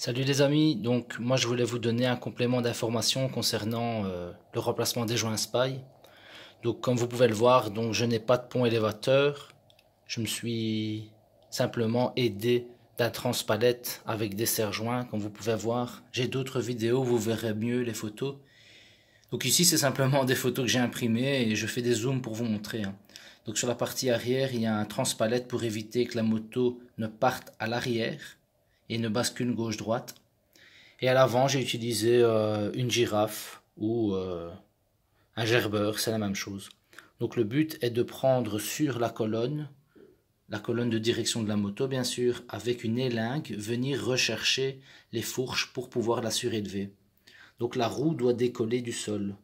Salut les amis, donc moi je voulais vous donner un complément d'information concernant euh, le remplacement des joints SPY. Donc comme vous pouvez le voir, donc je n'ai pas de pont élévateur, je me suis simplement aidé d'un transpalette avec des serre-joints comme vous pouvez voir. J'ai d'autres vidéos, vous verrez mieux les photos. Donc ici c'est simplement des photos que j'ai imprimées et je fais des zooms pour vous montrer. Hein. Donc sur la partie arrière, il y a un transpalette pour éviter que la moto ne parte à l'arrière et ne bascule gauche-droite. Et à l'avant, j'ai utilisé euh, une girafe ou euh, un gerbeur, c'est la même chose. Donc le but est de prendre sur la colonne, la colonne de direction de la moto bien sûr, avec une élingue, venir rechercher les fourches pour pouvoir la surélever. Donc la roue doit décoller du sol.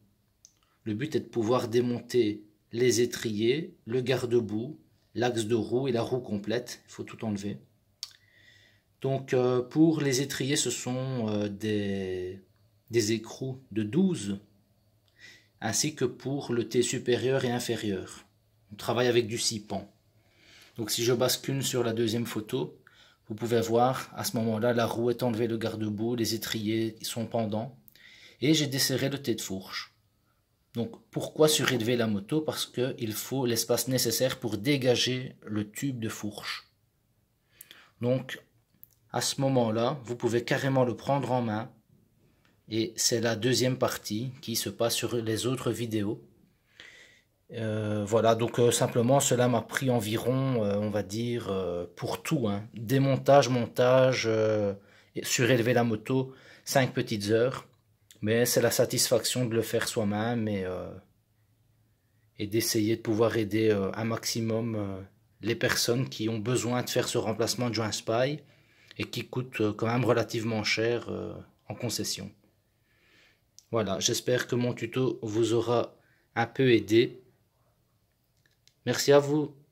Le but est de pouvoir démonter les étriers, le garde-boue, l'axe de roue et la roue complète. Il faut tout enlever. Donc euh, pour les étriers, ce sont euh, des, écrous de 12, ainsi que pour le thé supérieur et inférieur. On travaille avec du 6 pans. Donc si je bascule sur la deuxième photo, vous pouvez voir à ce moment-là la roue est enlevée le garde-boue, les étriers sont pendants et j'ai desserré le thé de fourche. Donc pourquoi surélever la moto Parce qu'il faut l'espace nécessaire pour dégager le tube de fourche. Donc à ce moment-là, vous pouvez carrément le prendre en main. Et c'est la deuxième partie qui se passe sur les autres vidéos. Euh, voilà, donc euh, simplement cela m'a pris environ, euh, on va dire, pour tout, hein. démontage, montage, surélever la moto, cinq petites heures. Mais c'est la satisfaction de le faire soi-même et, et d'essayer de pouvoir aider un maximum les personnes qui ont besoin de faire ce remplacement de joint spy et qui coûte euh, quand même relativement cher euh, en concession. Voilà, j'espère que mon tuto vous aura un peu aidé. Merci à vous.